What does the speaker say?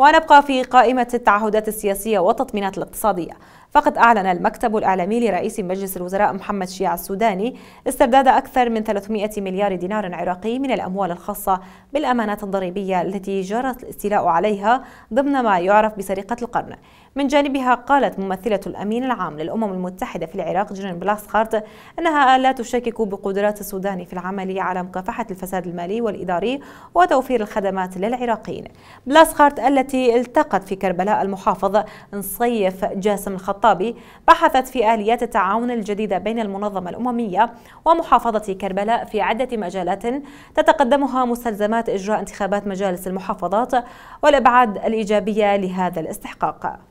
ونبقى في قائمة التعهدات السياسية والتطمينات الاقتصادية فقد أعلن المكتب الإعلامي لرئيس مجلس الوزراء محمد شيع السوداني استرداد أكثر من 300 مليار دينار عراقي من الأموال الخاصة بالأمانات الضريبية التي جرت الاستيلاء عليها ضمن ما يعرف بسرقة القرن من جانبها قالت ممثلة الأمين العام للأمم المتحدة في العراق جيرين بلاسخارت أنها لا تشكك بقدرات السودان في العمل على مكافحة الفساد المالي والإداري وتوفير الخدمات للعراقيين بلاسخارت التي التقت في كربلاء المحافظ نصيف جاسم الخطابي بحثت في آليات التعاون الجديدة بين المنظمة الأممية ومحافظة كربلاء في عدة مجالات تتقدمها مستلزمات إجراء انتخابات مجالس المحافظات والأبعاد الإيجابية لهذا الاستحقاق